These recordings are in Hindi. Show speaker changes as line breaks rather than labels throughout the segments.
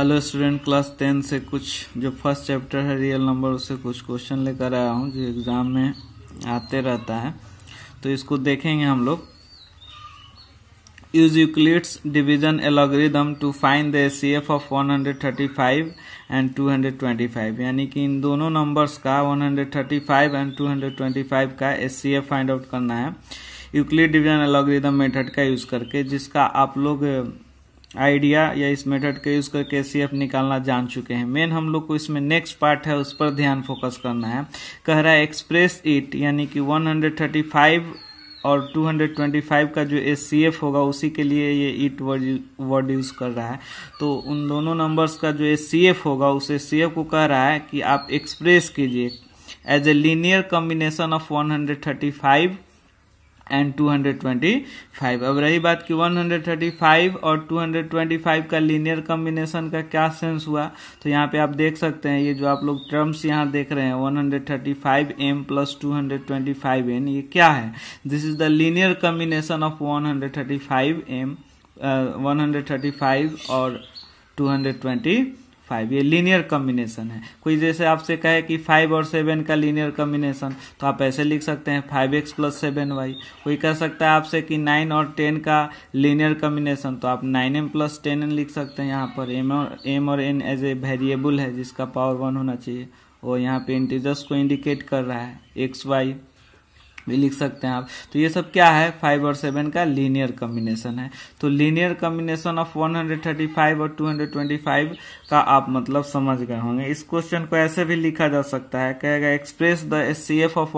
हेलो स्टूडेंट क्लास टेन से कुछ जो फर्स्ट चैप्टर है रियल नंबर उससे कुछ क्वेश्चन लेकर आया हूँ जो एग्ज़ाम में आते रहता है तो इसको देखेंगे हम लोग use C F of one hundred thirty five and two 135 twenty 225 यानी कि इन दोनों नंबर्स का 135 एंड 225 का एफ फाइंड आउट करना है यूक्लिड डिवीजन एलोग्रिदम मेथड का यूज करके जिसका आप लोग आइडिया या इस मेथड का यूज करके सी एफ निकालना जान चुके हैं मेन हम लोग को इसमें नेक्स्ट पार्ट है उस पर ध्यान फोकस करना है कह रहा है एक्सप्रेस इट यानी कि 135 और 225 का जो एस सी एफ होगा उसी के लिए ये इट वर्ड वर्ड यूज़ कर रहा है तो उन दोनों नंबर्स का जो एस सी एफ होगा उस एस सी एफ को कह रहा है कि आप एक्सप्रेस कीजिए as a linear combination of five and 225 अब रही बात कि 135 और 225 का लीनियर कॉम्बिनेशन का क्या सेंस हुआ तो यहाँ पे आप देख सकते हैं ये जो आप लोग टर्म्स यहाँ देख रहे हैं 135 एम प्लस टू एन ये क्या है this is the linear combination of 135 M uh, 135 और 225 फाइव ये लीनियर कॉम्बिनेशन है कोई जैसे आपसे कहे कि फाइव और सेवन का लीनियर कॉम्बिनेशन तो आप ऐसे लिख सकते हैं five X plus seven Y कोई कह सकता है आपसे कि नाइन और टेन का लीनियर कॉम्बिनेशन तो आप nine M plus ten N लिख सकते हैं यहाँ पर एम और एम और एन एज ए वेरिएबल है जिसका पावर वन होना चाहिए और यहाँ पे इंटीजर्स को इंडिकेट कर रहा है एक्स वाई भी लिख सकते हैं आप तो ये सब क्या है फाइव और सेवन का लीनियर कम्बिनेशन है तो लीनियर कम्बिनेशन ऑफ 135 और 225 का आप मतलब समझ गए होंगे इस क्वेश्चन को ऐसे भी लिखा जा सकता है कहेगा express the S C F of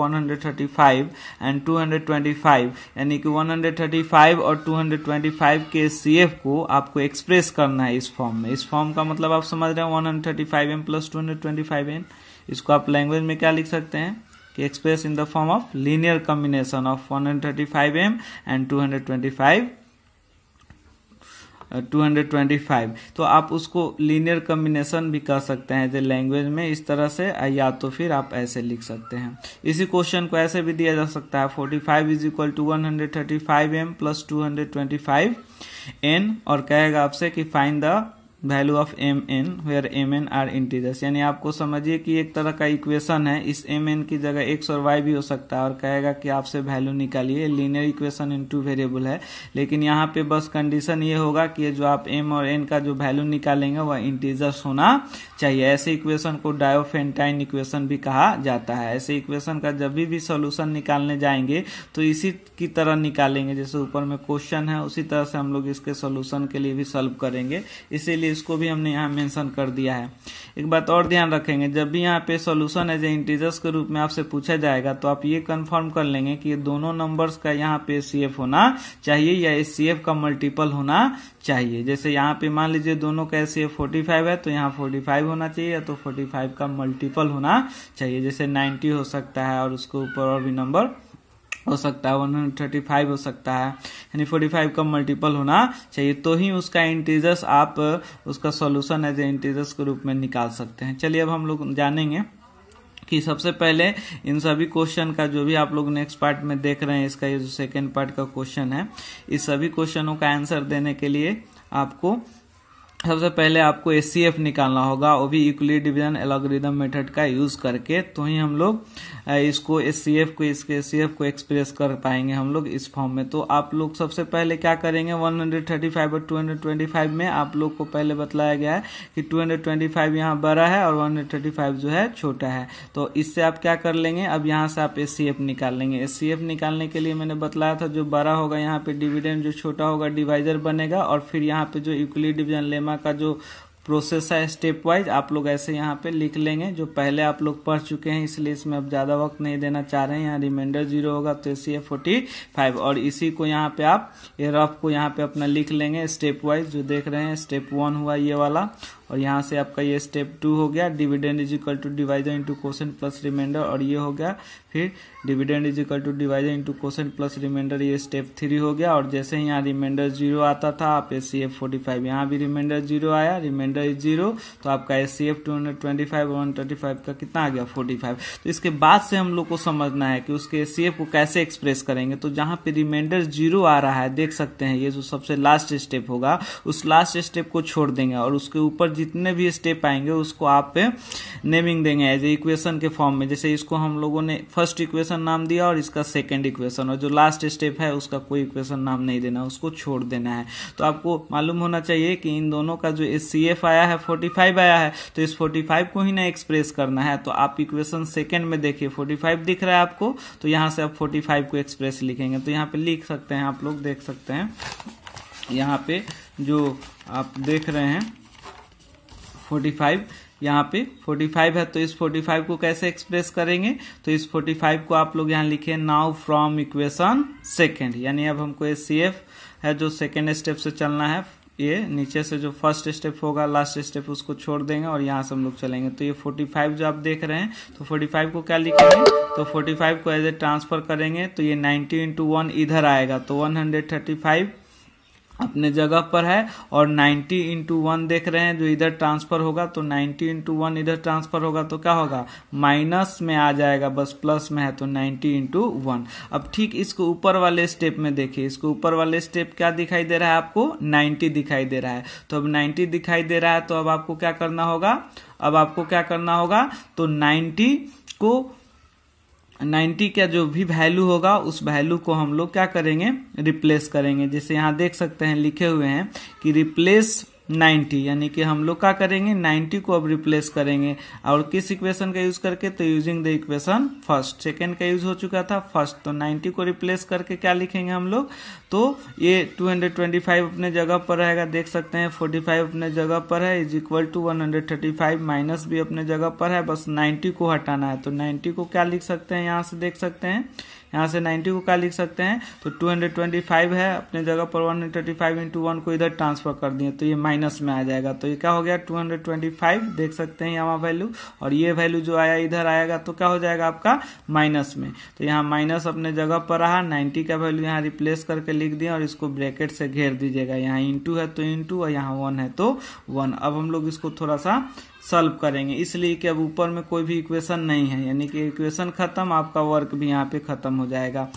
five and 225 यानी कि 135 और 225 के एस सी एफ को आपको एक्सप्रेस करना है इस फॉर्म में इस फॉर्म का मतलब आप समझ रहे हैं फाइव एम प्लस टू इसको आप लैंग्वेज में क्या लिख सकते हैं expressed in the form of linear combination of 135m and 225 225 uh, तो आप उसको लीनियर कम्बिनेशन भी कर सकते हैं लैंग्वेज में इस तरह से या तो फिर आप ऐसे लिख सकते हैं इसी क्वेश्चन को ऐसे भी दिया जा सकता है 45 five is equal to one hundred thirty five M plus two hundred twenty five N और कहेगा आपसे कि find the value of M N where M N are integers यानी आपको समझिए कि एक तरह का इक्वेशन है इस एम एन की जगह एक्स और वाई भी हो सकता है और कहेगा कि आपसे वैल्यू निकालिए linear equation in two variable है लेकिन यहाँ पे बस कंडीशन ये होगा कि जो आप एम और एन का जो वैल्यू निकालेंगे वह इंटीजर्स होना चाहिए ऐसे इक्वेशन को डायोफेंटाइन इक्वेशन भी कहा जाता है ऐसे इक्वेशन का जब भी, भी सोल्यूशन निकालने जाएंगे तो इसी की तरह निकालेंगे जैसे ऊपर में क्वेश्चन है उसी तरह से हम लोग इसके सोल्यूशन के लिए भी सोल्व करेंगे इसीलिए इसको भी हमने यहाँ मेंशन कर दिया है एक बात और ध्यान रखेंगे जब भी यहाँ पे सॉल्यूशन एज ए इंटीजर्स के रूप में आपसे पूछा जाएगा तो आप ये कंफर्म कर लेंगे कि दोनों नंबर्स का यहाँ पे सी होना चाहिए या एस का मल्टीपल होना चाहिए जैसे यहाँ पे मान लीजिए दोनों का एस सी है तो यहाँ फोर्टी होना चाहिए या तो फोर्टी का मल्टीपल होना चाहिए जैसे नाइन्टी हो सकता है और उसके ऊपर और भी नंबर हो सकता है फाइव हो सकता है यानी फोर्टी फाइव का मल्टीपल होना चाहिए तो ही उसका इंटीजर्स आप उसका सॉल्यूशन एज ए इंटीजर्स के रूप में निकाल सकते हैं चलिए अब हम लोग जानेंगे कि सबसे पहले इन सभी क्वेश्चन का जो भी आप लोग नेक्स्ट पार्ट में देख रहे हैं इसका ये जो सेकेंड पार्ट का क्वेश्चन है इस सभी क्वेश्चनों का आंसर देने के लिए आपको सबसे पहले आपको एस निकालना होगा वो भी इक्वली डिविजन एलोग्रिदम मेथड का यूज करके तो ही हम लोग इसको एस को इसके एस को एक्सप्रेस कर पाएंगे हम लोग इस फॉर्म में तो आप लोग सबसे पहले क्या करेंगे 135 और 225 में आप लोग को पहले बतलाया गया है कि 225 यहाँ बड़ा है और 135 जो है छोटा है तो इससे आप क्या कर लेंगे अब यहाँ से आप एस निकाल लेंगे एस निकालने के लिए मैंने बताया था जो बड़ा होगा यहाँ पे डिविडेंड जो छोटा होगा डिवाइजर बनेगा और फिर यहाँ पे जो इक्वली डिविजन लेमा का जो प्रोसेस है स्टेप वाइज आप लोग ऐसे यहाँ पे लिख लेंगे जो पहले आप लोग पढ़ चुके हैं इसलिए इसमें अब ज़्यादा वक्त नहीं देना चाह रहे हैं यहाँ रिमाइंडर जीरो होगा तो ए फोर्टी फाइव और इसी को यहाँ पे आप ये रफ को यहाँ पे अपना लिख लेंगे स्टेप वाइज जो देख रहे हैं स्टेप वन हुआ ये वाला और यहाँ से आपका ये स्टेप टू हो गया dividend is equal to divisor into quotient plus remainder और ये हो गया फिर dividend is equal to divisor into quotient plus remainder ये स्टेप थ्री हो गया और जैसे यहाँ रिमाइंडर जीरो आता था आप A C F forty five यहाँ भी रिमाइंडर जीरो आया रिमाइंडर इज जीरो तो आपका S C F two hundred twenty five one thirty five का कितना आ गया फोर्टी फाइव तो इसके बाद से हम लोग को समझना है कि उसके एस सी एफ को कैसे एक्सप्रेस करेंगे तो जहां पे रिमाइंडर जीरो आ रहा है देख सकते हैं ये जो सबसे लास्ट स्टेप होगा उस लास्ट स्टेप को छोड़ देंगे और उसके ऊपर जितने भी स्टेप आएंगे उसको आप नेमिंग देंगे एज ए इक्वेशन के फॉर्म में जैसे इसको हम लोगों ने फर्स्ट इक्वेशन नाम दिया और इसका सेकेंड इक्वेशन और जो लास्ट स्टेप है उसका कोई इक्वेशन नाम नहीं देना उसको छोड़ देना है तो आपको मालूम होना चाहिए कि इन दोनों का जो एस सी एफ एफ आया है फोर्टी फाइव आया है तो इस फोर्टी फाइव को ही ना एक्सप्रेस करना है तो आप इक्वेशन सेकेंड में देखिए फोर्टी फाइव दिख रहा है आपको तो यहाँ से आप फोर्टी फाइव को एक्सप्रेस लिखेंगे तो यहाँ पे लिख सकते हैं आप लोग देख सकते हैं यहाँ पे जो आप देख रहे हैं फोर्टी फाइव यहाँ पे 45 है तो इस 45 को कैसे एक्सप्रेस करेंगे तो इस 45 को आप लोग यहाँ लिखे नाउ फ्रॉम इक्वेशन सेकेंड यानी अब हमको एस है जो सेकेंड स्टेप से चलना है ये नीचे से जो फर्स्ट स्टेप होगा लास्ट स्टेप उसको छोड़ देंगे और यहाँ से हम लोग चलेंगे तो ये 45 जो आप देख रहे हैं तो 45 को क्या लिखेंगे तो 45 को एज ए ट्रांसफर करेंगे तो ये 90 इंटू वन इधर आएगा तो 135 अपने जगह पर है और 90 इंटू वन देख रहे हैं जो इधर ट्रांसफर होगा तो 90 इंटू वन इधर ट्रांसफर होगा तो क्या होगा माइनस में आ जाएगा बस प्लस में है तो 90 इंटू वन अब ठीक इसको ऊपर वाले स्टेप में देखिए इसको ऊपर वाले स्टेप क्या दिखाई दे रहा है आपको 90 दिखाई दे रहा है तो अब 90 दिखाई दे रहा है तो अब आपको क्या करना होगा अब आपको क्या करना होगा तो नाइन्टी को 90 का जो भी वैल्यू होगा उस वैल्यू को हम लोग क्या करेंगे रिप्लेस करेंगे जैसे यहाँ देख सकते हैं लिखे हुए हैं कि रिप्लेस 90 यानी कि हम लोग क्या करेंगे 90 को अब रिप्लेस करेंगे और किस इक्वेशन का यूज करके तो using the equation first second का यूज हो चुका था फर्स्ट तो 90 को रिप्लेस करके क्या लिखेंगे हम लोग तो ये 225 अपने जगह पर रहेगा देख सकते हैं 45 अपने जगह पर है is equal to one minus भी अपने जगह पर है बस नाइन्टी को हटाना है तो नाइन्टी को क्या लिख सकते हैं यहाँ से देख सकते हैं यहाँ से नाइन्टी को क्या लिख सकते हैं तो टू हंड्रेड ट्वेंटी फाइव है अपने जगह पर one hundred thirty five into one को इधर ट्रांसफर कर दिए तो ये माइनस में आ जाएगा तो ये क्या हो गया टू हंड्रेड ट्वेंटी फाइव देख सकते हैं यहाँ वैल्यू और ये वैल्यू जो आया इधर आएगा तो क्या हो जाएगा आपका माइनस में तो यहाँ माइनस अपने जगह पर रहा नाइन्टी का वैल्यू यहाँ रिप्लेस करके लिख दिया और इसको ब्रैकेट से घेर दीजिएगा यहाँ इंटू है तो इंटू और यहाँ वन है तो वन अब हम लोग इसको थोड़ा सा सॉल्व करेंगे इसलिए कि अब ऊपर में कोई भी इक्वेशन नहीं है यानी कि इक्वेशन खत्म आपका वर्क भी यहाँ पे खत्म हो जाएगा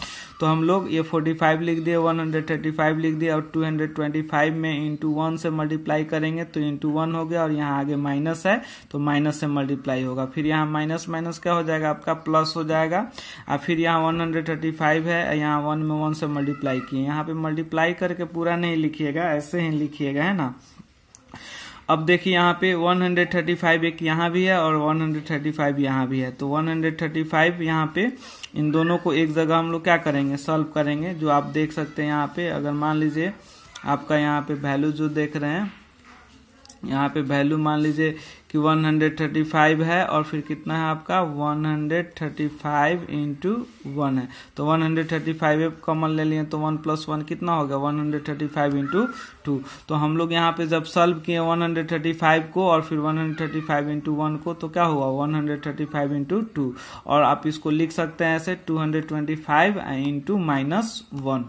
तो हम लोग ये 45 लिख दिए 135 लिख दिए और 225 में इंटू वन से मल्टीप्लाई करेंगे तो इंटू वन हो गया और यहाँ आगे माइनस है तो माइनस से मल्टीप्लाई होगा फिर यहाँ माइनस माइनस क्या हो जाएगा आपका प्लस हो जाएगा और फिर यहाँ 135 है यहाँ वन में वन से मल्टीप्लाई किए यहाँ पे मल्टीप्लाई करके पूरा नहीं लिखिएगा ऐसे ही लिखिएगा है ना अब देखिए यहाँ पे 135 एक यहाँ भी है और 135 यहाँ भी है तो 135 यहाँ पे इन दोनों को एक जगह हम लोग क्या करेंगे सॉल्व करेंगे जो आप देख सकते हैं यहाँ पे अगर मान लीजिए आपका यहाँ पे वैल्यू जो देख रहे हैं यहाँ पे वैल्यू मान लीजिए कि 135 है और फिर कितना है आपका 135 hundred thirty five into one है तो 135 हंड्रेड थर्टी फाइव कॉमन ले लिए तो 1 प्लस वन कितना हो गया 135 hundred thirty five into two तो हम लोग यहाँ पे जब सॉल्व किए 135 को और फिर 135 hundred thirty five into one को तो क्या हुआ 135 hundred thirty five into two और आप इसको लिख सकते हैं ऐसे 225 hundred twenty five into minus one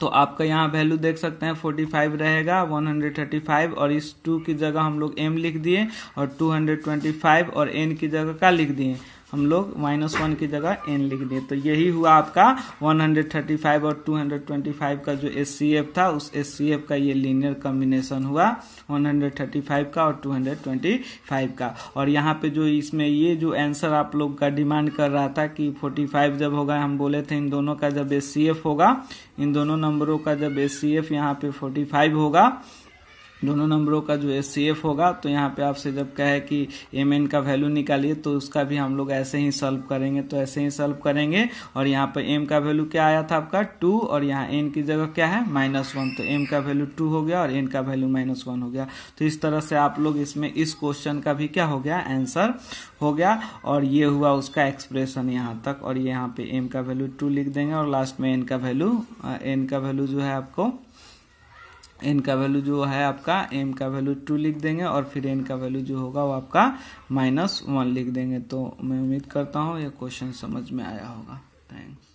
तो आपका यहाँ वैल्यू देख सकते हैं 45 रहेगा 135 और इस 2 की जगह हम लोग m लिख दिए और 225 और n की जगह का लिख दिए हम लोग माइनस वन की जगह एन लिख दिए तो यही हुआ आपका 135 और 225 का जो एस था उस एस का ये लीनियर कम्बिनेशन हुआ 135 का और 225 का और यहाँ पे जो इसमें ये जो आंसर आप लोग का डिमांड कर रहा था कि 45 जब होगा हम बोले थे इन दोनों का जब एस होगा इन दोनों नंबरों का जब एस सी यहाँ पे फोर्टी होगा दोनों नंबरों का जो एस सी एफ होगा तो यहाँ पे आपसे जब कहे कि एम एन का वैल्यू निकालिए तो उसका भी हम लोग ऐसे ही सॉल्व करेंगे तो ऐसे ही सॉल्व करेंगे और यहाँ पर एम का वैल्यू क्या आया था आपका टू और यहाँ एन की जगह क्या है माइनस वन तो एम का वैल्यू टू हो गया और एन का वैल्यू माइनस वन हो गया तो इस तरह से आप लोग इसमें इस क्वेश्चन का भी क्या हो गया आंसर हो गया और ये हुआ उसका एक्सप्रेशन यहाँ तक और यहाँ पे एम का वैल्यू टू लिख देंगे और लास्ट में एन का वैल्यू एन का वैल्यू जो है आपको एन का वैल्यू जो है आपका एम का वैल्यू टू लिख देंगे और फिर एन का वैल्यू जो होगा वो आपका माइनस वन लिख देंगे तो मैं उम्मीद करता हूँ ये क्वेश्चन समझ में आया होगा थैंक्स